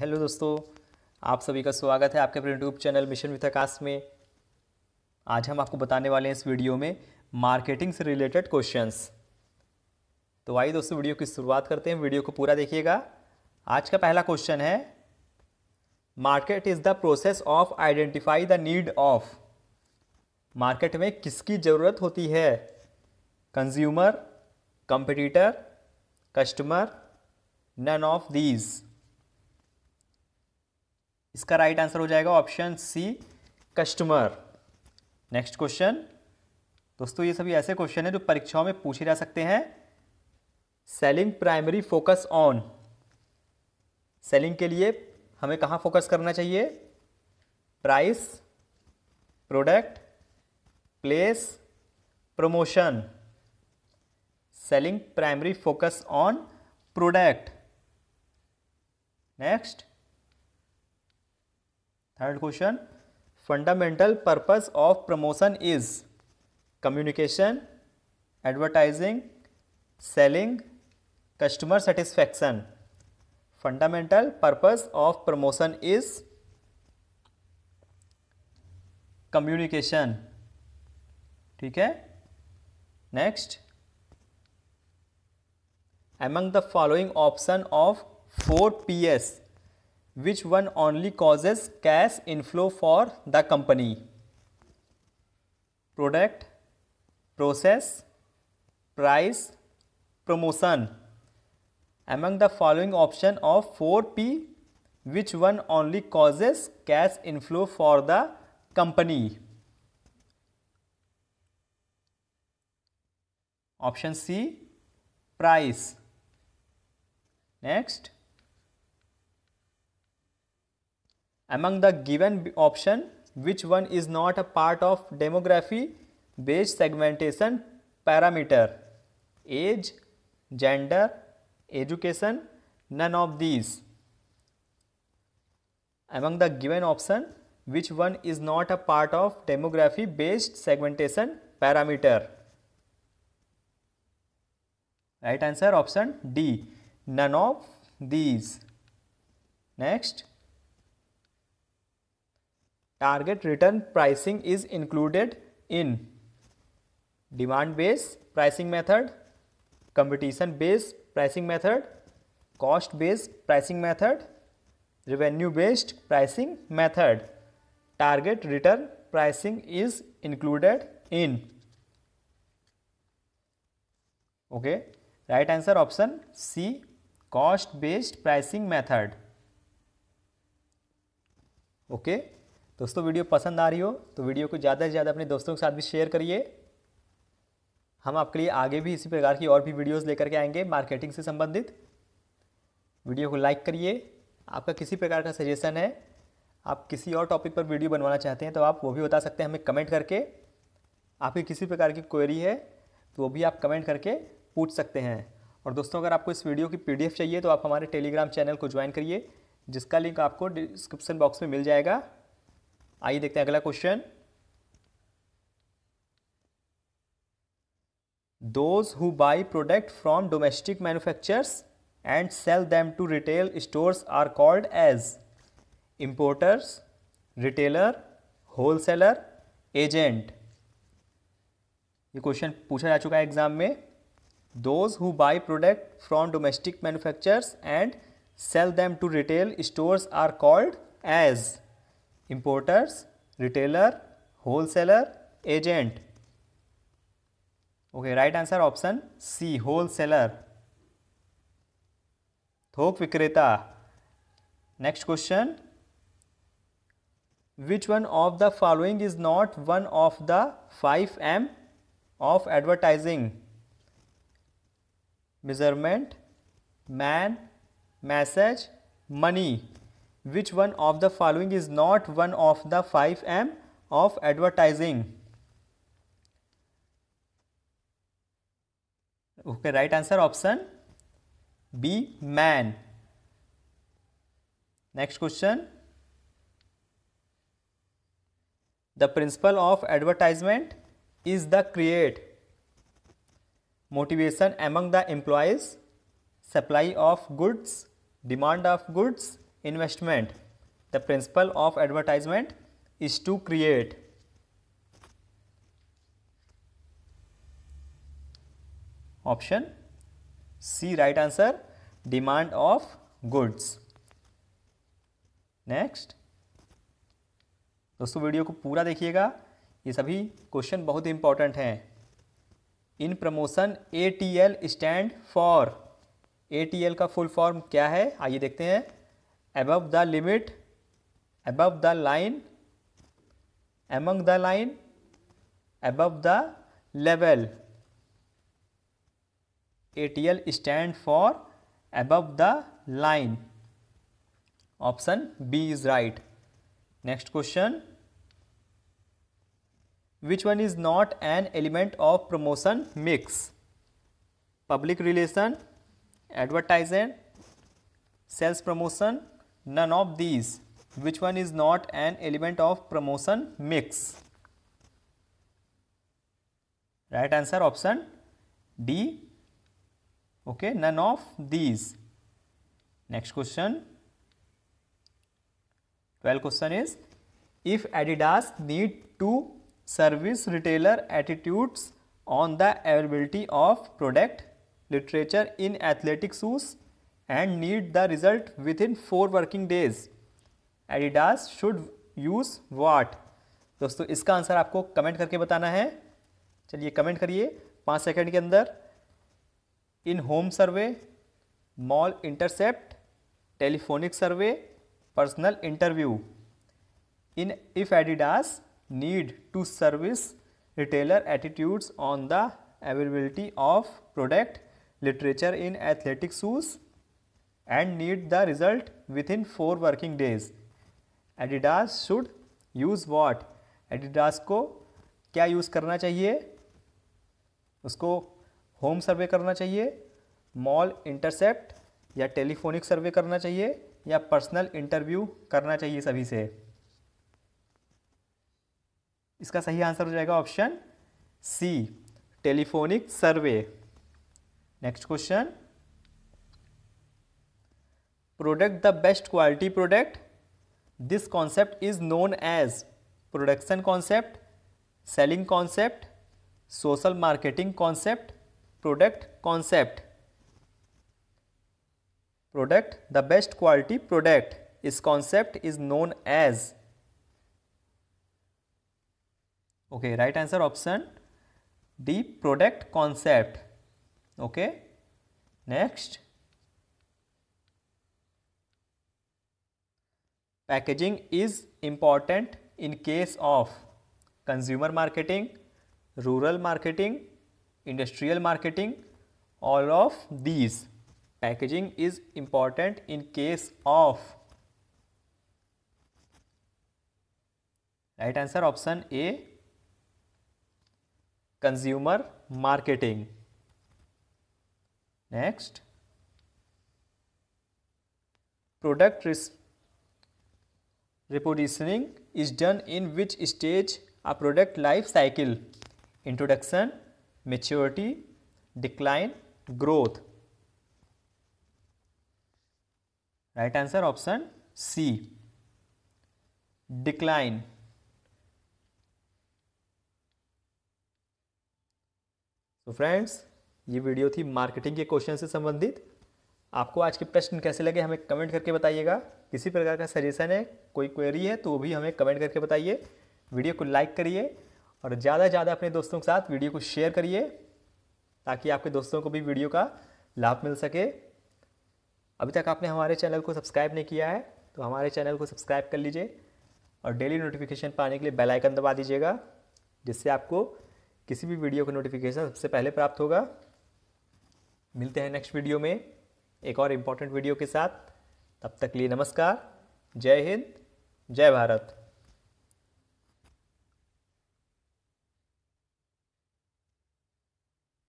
Hello दोस्तों आप सभी का स्वागत है आपके अपने YouTube channel mission with Aakash में आज हम आपको बताने वाले हैं इस वीडियो में मार्केटिंग से रिलेटेड क्वेश्चंस तो आइए दोस्तों वीडियो की शुरुआत करते हैं वीडियो को पूरा देखिएगा आज का पहला क्वेश्चन है market is the process of identify the need of market में किसकी ज़रूरत होती है consumer competitor customer none of these इसका राइट आंसर हो जाएगा option C customer next question दोस्तों ये सभी ऐसे क्वेश्चन हैं जो परीक्षाओं में पूछे जा सकते हैं selling primary focus on selling के लिए हमें कहाँ फोकस करना चाहिए price product place promotion selling primary focus on product next third question fundamental purpose of promotion is communication advertising selling customer satisfaction fundamental purpose of promotion is communication ठीक है next among the following option of four P S which one only causes cash inflow for the company. Product, process, price, promotion. Among the following option of 4P, which one only causes cash inflow for the company? Option C, price. Next, Among the given option, which one is not a part of demography based segmentation parameter? Age, gender, education, none of these. Among the given option, which one is not a part of demography based segmentation parameter? Right answer option D, none of these. Next, target return pricing is included in demand based pricing method, competition based pricing method, cost based pricing method, revenue based pricing method. Target return pricing is included in. Okay, right answer option C cost based pricing method. Okay. दोस्तों video पसंद आ रही हो तो video को ज़्यादा से ज़्यादा अपने दोस्तों के साथ भी शेयर करिए हम आपके लिए आगे भी इसी प्रकार की और भी वीडियोस लेकर के आएंगे मार्केटिंग से संबंधित वीडियो को लाइक करिए आपका किसी प्रकार का सजेशन है आप किसी और टॉपिक पर वीडियो बनवाना चाहते हैं तो आप वो भी बता सकते हैं हमें कमेंट करके आपकी किसी प्रकार की क्वेरी है तो वो भी आप कमेंट करके पूछ सकते हैं और दोस्तों अगर आपको इस वीडियो की पी चाहिए तो आप हमारे टेलीग्राम चैनल को ज्वाइन करिए जिसका लिंक आपको डिस्क्रिप्सन बॉक्स में मिल जाएगा आइए देखते हैं अगला question those who buy product from domestic manufacturers and sell them to retail stores are called as importers retailer wholesaler agent ये क्वेश्चन पूछा जा चुका है एग्जाम में those who buy product from domestic manufacturers and sell them to retail stores are called as importers, retailer, wholesaler, agent. Okay, right answer option C, wholesaler. Thok Vikreta. Next question. Which one of the following is not one of the 5M of advertising? Measurement, man, message, money. Which one of the following is not one of the 5M of advertising? Okay, right answer option B man. Next question. The principle of advertisement is the create motivation among the employees, supply of goods, demand of goods, investment the principle of advertisement is to create option C right answer demand of goods next दोस्तों video को पूरा देखिएगा ये सभी question बहुत important हैं in promotion A T L stand for A T L का full form क्या है आइए देखते हैं above the limit, above the line, among the line, above the level. ATL stand for above the line. Option B is right. Next question. Which one is not an element of promotion mix? Public relation, advertising, sales promotion, none of these which one is not an element of promotion mix right answer option d okay none of these next question 12 question is if adidas need to service retailer attitudes on the availability of product literature in athletic shoes and need the result within four working days adidas should use what दोस्तों इसका answer आपको comment करके बताना है चलिए comment करिए पाँच second के अंदर in home survey mall intercept telephonic survey personal interview in if Adidas need to service retailer attitudes on the availability of product literature in athletic shoes and need the result within 4 working days. Adidas should use what Adidas को क्या use करना चाहिए उसको home survey करना चाहिए mall intercept या telephonic survey करना चाहिए या पर्सनल इंटरव्यू करना चाहिए सभी से इसका सही आंसर हो जाएगा option C telephonic survey next question product the best quality product this concept is known as production concept selling concept social marketing concept product concept product the best quality product this concept is known as okay right answer option the product concept okay next Packaging is important in case of consumer marketing, rural marketing, industrial marketing, all of these. Packaging is important in case of right answer option A consumer marketing. Next, product risk repositioning is done in which stage a product life cycle introduction maturity decline growth right answer option C decline so friends ये video थी marketing के question से संबंधित आपको आज के प्रश्न कैसे लगे हमें कमेंट करके बताइएगा किसी प्रकार का सजेशन है कोई क्वेरी है तो वो भी हमें कमेंट करके बताइए वीडियो को लाइक करिए और ज़्यादा से ज़्यादा अपने दोस्तों के साथ वीडियो को शेयर करिए ताकि आपके दोस्तों को भी वीडियो का लाभ मिल सके अभी तक आपने हमारे चैनल को सब्सक्राइब नहीं किया है तो हमारे चैनल को सब्सक्राइब कर लीजिए और डेली नोटिफिकेशन पाने के लिए बेल आइकन दबा दीजिएगा जिससे आपको किसी भी वीडियो का नोटिफिकेशन सबसे पहले प्राप्त होगा मिलते हैं नेक्स्ट वीडियो में एक और इम्पॉर्टेंट वीडियो के साथ तब तक लिए नमस्कार जय हिंद जय भारत